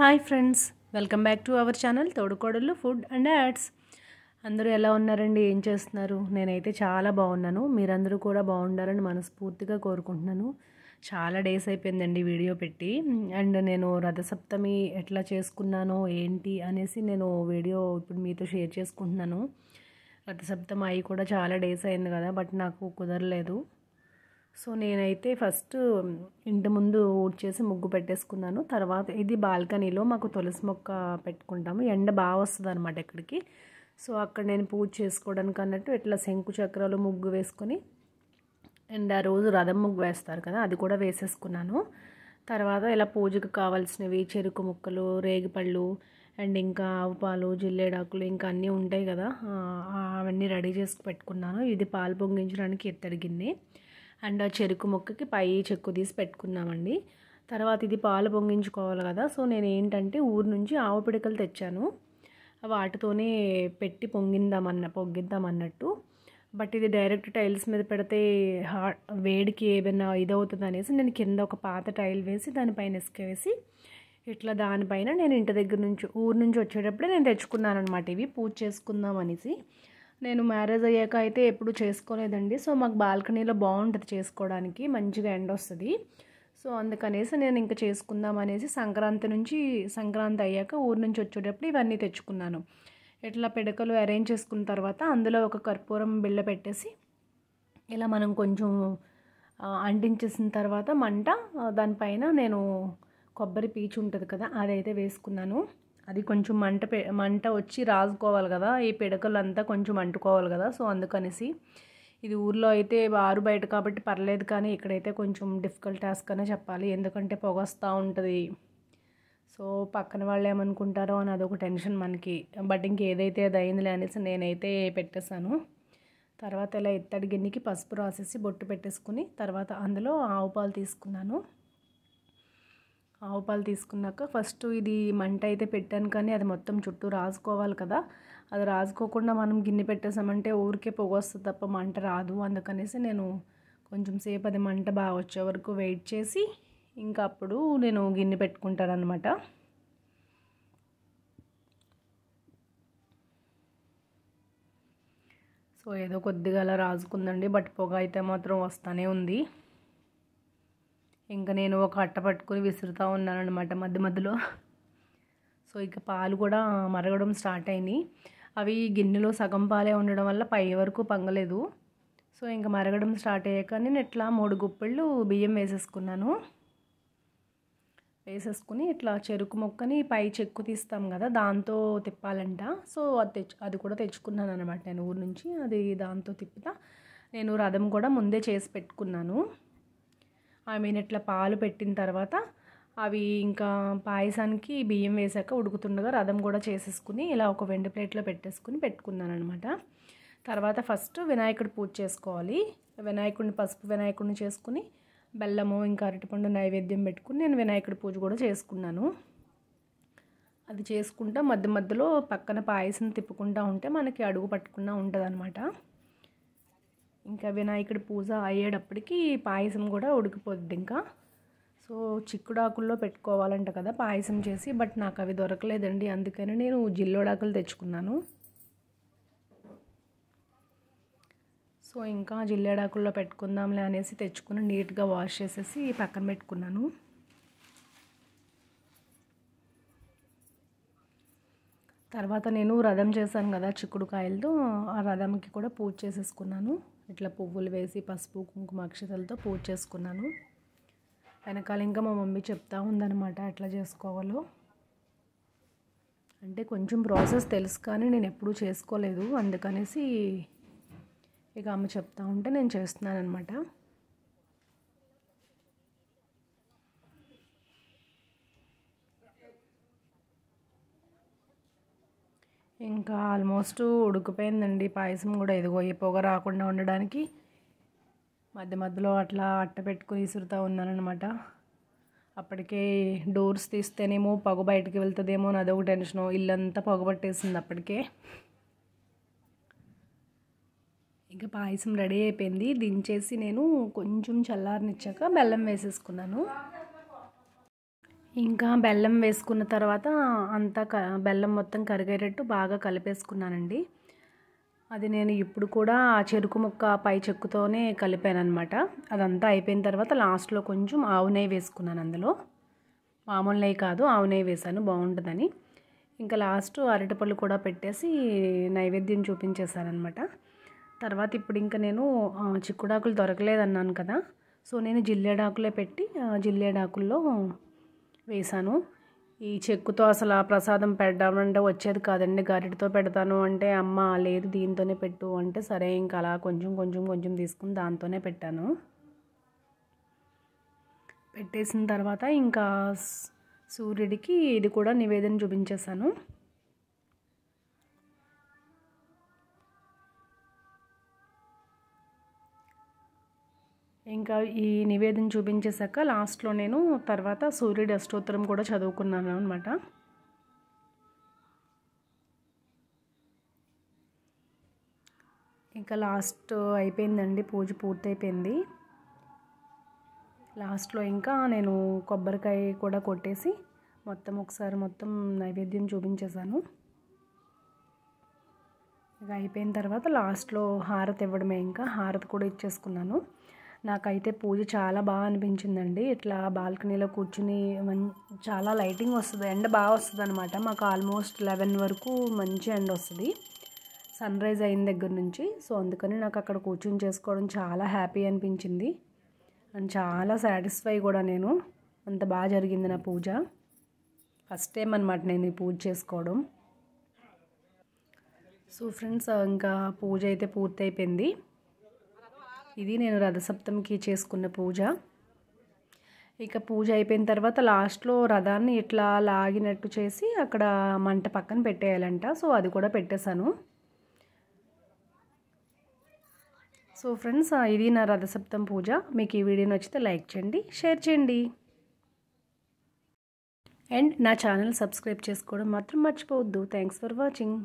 hi friends welcome back to our channel తోడుకోడలు food and ads అందరూ ఎలా ఉన్నారండి ఏం చేస్తున్నారు నేనైతే చాలా బాగున్నాను మీరందరూ కూడా బాగుండాలని మనస్ఫూర్తిగా కోరుకుంటున్నాను చాలా డేస్ అయిపోయిందండి వీడియో పెట్టి అండ్ నేను రథసప్తమి ఎట్లా చేసుకున్నానో ఏంటి అనేసి నేను వీడియో ఇప్పుడు మీతో షేర్ చేసుకుంటున్నాను రథసప్తమి అయి కూడా చాలా డేస్ అయింది కదా బట్ నాకు కుదరలేదు సో నేనైతే ఫస్ట్ ఇంటి ముందు ఊడ్చేసి ముగ్గు పెట్టేసుకున్నాను తర్వాత ఇది బాల్కనీలో మాకు తులసి మొక్క పెట్టుకుంటాము ఎండ బాగా వస్తుంది అనమాట ఇక్కడికి సో అక్కడ నేను పూజ చేసుకోవడానికి అన్నట్టు ఇట్లా శంకు చక్రాలు ముగ్గు వేసుకొని అండ్ ఆ రోజు రథం ముగ్గు వేస్తారు కదా అది కూడా వేసేసుకున్నాను తర్వాత ఇలా పూజకు కావాల్సినవి చెరుకు ముక్కలు రేగిపళ్ళు అండ్ ఇంకా ఆవుపాలు జిల్లేడాకులు ఇంకా అన్నీ ఉంటాయి కదా అవన్నీ రెడీ చేసి పెట్టుకున్నాను ఇది పాలు పొంగించడానికి ఎత్తడి గిన్నె అండ్ చెరుకు మొక్కకి పై చెక్కు తీసి పెట్టుకున్నామండి తర్వాత ఇది పాలు పొంగించుకోవాలి కదా సో నేను ఏంటంటే ఊరు నుంచి ఆవు పిడకలు తెచ్చాను వాటితోనే పెట్టి పొంగిందామన్న పొంగిద్దాం అన్నట్టు బట్ ఇది డైరెక్ట్ టైల్స్ మీద పెడితే హా వేడికి ఏమైనా ఇదవుతుంది అనేసి నేను కింద ఒక పాత టైల్ వేసి దానిపైన ఇసుక వేసి ఇట్లా దానిపైన నేను ఇంటి దగ్గర నుంచి ఊరు నుంచి వచ్చేటప్పుడే నేను తెచ్చుకున్నాను అనమాట ఇవి పూజ చేసుకుందాం అనేసి నేను మ్యారేజ్ అయ్యాక అయితే ఎప్పుడు చేసుకోలేదండి సో మాకు బాల్కనీలో బాగుంటుంది చేసుకోవడానికి మంచిగా ఎండ వస్తుంది సో అందుకనేసి నేను ఇంకా చేసుకుందాం అనేసి సంక్రాంతి నుంచి సంక్రాంతి అయ్యాక ఊరు నుంచి వచ్చేటప్పుడు ఇవన్నీ తెచ్చుకున్నాను ఇట్లా పిడకలు అరేంజ్ చేసుకున్న తర్వాత అందులో ఒక కర్పూరం బిళ్ళ పెట్టేసి ఇలా మనం కొంచెం అంటించేసిన తర్వాత మంట దానిపైన నేను కొబ్బరి పీచు ఉంటుంది కదా అదైతే వేసుకున్నాను అది కొంచెం మంట మంట వచ్చి రాసుకోవాలి కదా ఈ పిడకలంతా కొంచెం అంటుకోవాలి కదా సో అందుకనేసి ఇది ఊర్లో అయితే ఆరు బయట కాబట్టి పర్లేదు కానీ ఇక్కడైతే కొంచెం డిఫికల్ట్ టాస్క్ అనే చెప్పాలి ఎందుకంటే పొగ వస్తూ ఉంటుంది సో పక్కన వాళ్ళు ఏమనుకుంటారో అని అదొక టెన్షన్ మనకి బట్ ఇంకేదైతే అది అయిందిలే అనేసి నేనైతే పెట్టేశాను తర్వాత ఇలా ఎత్తడి గిన్నెకి పసుపు రాసేసి బొట్టు పెట్టేసుకుని తర్వాత అందులో ఆవు పాలు తీసుకున్నాను ఆవు పాలు తీసుకున్నాక ఫస్ట్ ఇది మంట అయితే పెట్టాను కానీ అది మొత్తం చుట్టూ రాసుకోవాలి కదా అది రాసుకోకుండా మనం గిన్నె పెట్టేసామంటే ఊరికే వస్తుంది తప్ప మంట రాదు అందుకనేసి నేను కొంచెం సేపు అది మంట బాగా వచ్చే వరకు వెయిట్ చేసి ఇంకా అప్పుడు నేను గిన్నె పెట్టుకుంటాను అనమాట సో ఏదో కొద్దిగా అలా రాసుకుందండి బట్ పొగ అయితే మాత్రం వస్తూనే ఉంది ఇంకా నేను ఒక అట్ట పట్టుకుని విసురుతూ ఉన్నాను అనమాట మధ్య మధ్యలో సో ఇక పాలు కూడా మరగడం స్టార్ట్ అయినాయి అవి గిన్నెలో సగం పాలే ఉండడం వల్ల పై వరకు పంగలేదు సో ఇంకా మరగడం స్టార్ట్ అయ్యాక నేను ఇట్లా మూడు గుప్పళ్ళు బియ్యం వేసేసుకున్నాను వేసేసుకుని ఇట్లా చెరుకు మొక్కని పై చెక్కు తీస్తాం కదా దాంతో తిప్పాలంట సో అది తెచ్చు అది కూడా తెచ్చుకున్నాను అనమాట నేను ఊరు నుంచి అది దాంతో తిప్పుతా నేను రథం కూడా ముందే చేసి పెట్టుకున్నాను ఐ మీన్ ఇట్లా పాలు పెట్టిన తర్వాత అవి ఇంకా పాయసానికి బియ్యం వేసాక ఉడుకుతుండగా రథం కూడా చేసేసుకుని ఇలా ఒక వెండి ప్లేట్లో పెట్టేసుకుని పెట్టుకున్నాను అనమాట తర్వాత ఫస్ట్ వినాయకుడు పూజ చేసుకోవాలి వినాయకుడిని పసుపు వినాయకుడిని చేసుకుని బెల్లము ఇంకా అరటిపండు నైవేద్యం పెట్టుకుని నేను వినాయకుడి పూజ కూడా చేసుకున్నాను అది చేసుకుంటా మధ్య మధ్యలో పక్కన పాయసం తిప్పుకుంటూ ఉంటే మనకి అడుగు పట్టుకున్నా ఉంటుంది ఇంకా వినాయకుడి పూజ అయ్యేటప్పటికి పాయసం కూడా ఉడికిపోద్ది ఇంకా సో చిక్కుడాకుల్లో పెట్టుకోవాలంట కదా పాయసం చేసి బట్ నాకు అవి దొరకలేదండి అందుకని నేను జిల్లోడాకులు తెచ్చుకున్నాను సో ఇంకా జిల్లేడాకుల్లో పెట్టుకుందాంలే అనేసి తెచ్చుకుని నీట్గా వాష్ చేసేసి పక్కన పెట్టుకున్నాను తర్వాత నేను రథం చేశాను కదా చిక్కుడుకాయలతో ఆ రథంకి కూడా పూజ చేసేసుకున్నాను ఇట్లా పువ్వులు వేసి పసుపు కుంకుమ అక్షతలతో పూజ చేసుకున్నాను వెనకాల ఇంకా మా మమ్మీ చెప్తా ఉందనమాట ఎట్లా చేసుకోవాలో అంటే కొంచెం ప్రాసెస్ తెలుసు కానీ నేను ఎప్పుడూ చేసుకోలేదు అందుకనేసి ఇక ఆమె చెప్తా ఉంటే నేను చేస్తున్నాను అనమాట ఇంకా ఆల్మోస్ట్ ఉడికిపోయిందండి పాయసం కూడా ఇదిగో ఈ పొగ రాకుండా ఉండడానికి మధ్య మధ్యలో అట్లా అట్ట పెట్టుకుని విసురుతూ ఉన్నానమాట అప్పటికే డోర్స్ తీస్తేనేమో పొగ బయటకు వెళ్తుందేమో అని అదొక టెన్షను ఇల్లంతా పొగ పట్టేసింది అప్పటికే ఇంకా పాయసం రెడీ అయిపోయింది దించేసి నేను కొంచెం చల్లారనిచ్చాక బెల్లం వేసేసుకున్నాను ఇంకా బెల్లం వేసుకున్న తర్వాత అంతా క బెల్లం మొత్తం కరిగేటట్టు బాగా కలిపేసుకున్నానండి అది నేను ఇప్పుడు కూడా ఆ చెరుకు ముక్క పై చెక్కుతోనే కలిపాను అనమాట అదంతా అయిపోయిన తర్వాత లాస్ట్లో కొంచెం ఆవు నెయ్యి వేసుకున్నాను అందులో మామూలు నెయ్యి కాదు ఆవు నెయ్యి వేశాను బాగుంటుందని ఇంకా లాస్ట్ అరటిపళ్ళు కూడా పెట్టేసి నైవేద్యం చూపించేశానమాట తర్వాత ఇప్పుడు ఇంకా నేను చిక్కుడాకులు దొరకలేదన్నాను కదా సో నేను జిల్లేడాకులే పెట్టి జిల్లేడాకుల్లో వేశాను ఈ చెక్కుతో అసలు ఆ ప్రసాదం పెట్టడం అంటే వచ్చేది కాదండి గరిటతో పెడతాను అంటే అమ్మ లేదు దీంతోనే పెట్టు అంటే సరే ఇంకా అలా కొంచెం కొంచెం కొంచెం తీసుకుని దాంతోనే పెట్టాను పెట్టేసిన తర్వాత ఇంకా సూర్యుడికి ఇది కూడా నివేదన చూపించేశాను ఇంకా ఈ నివేదన చూపించేశాక లాస్ట్లో నేను తర్వాత సూర్యుడి అష్టోత్తరం కూడా చదువుకున్నాను అనమాట ఇంకా లాస్ట్ అయిపోయిందండి పూజ పూర్తయిపోయింది లాస్ట్లో ఇంకా నేను కొబ్బరికాయ కూడా కొట్టేసి మొత్తం ఒకసారి మొత్తం నైవేద్యం చూపించేశాను ఇక అయిపోయిన తర్వాత లాస్ట్లో హారతి ఇవ్వడమే ఇంకా హారతి కూడా ఇచ్చేసుకున్నాను నాకైతే పూజ చాలా బాగా అనిపించిందండి ఇట్లా బాల్కనీలో కూర్చుని చాలా లైటింగ్ వస్తుంది ఎండ బాగా వస్తుంది అనమాట మాకు ఆల్మోస్ట్ లెవెన్ వరకు మంచి ఎండ వస్తుంది సన్ రైజ్ అయిన దగ్గర నుంచి సో అందుకని నాకు అక్కడ కూర్చుని చేసుకోవడం చాలా హ్యాపీ అనిపించింది అండ్ చాలా సాటిస్ఫై కూడా నేను అంత బాగా జరిగింది నా పూజ ఫస్ట్ టైం అనమాట నేను ఈ పూజ చేసుకోవడం సో ఫ్రెండ్స్ ఇంకా పూజ అయితే పూర్తయిపోయింది ఇది నేను రథసప్తమికి చేసుకున్న పూజ ఇక పూజ అయిపోయిన తర్వాత లాస్ట్లో రథాన్ని ఇట్లా లాగినట్టు చేసి అక్కడ మంట పక్కన పెట్టేయాలంట సో అది కూడా పెట్టేశాను సో ఫ్రెండ్స్ ఇది నా రథసప్తం పూజ మీకు ఈ వీడియో నచ్చితే లైక్ చేయండి షేర్ చేయండి అండ్ నా ఛానల్ సబ్స్క్రైబ్ చేసుకోవడం మాత్రం మర్చిపోవద్దు థ్యాంక్స్ ఫర్ వాచింగ్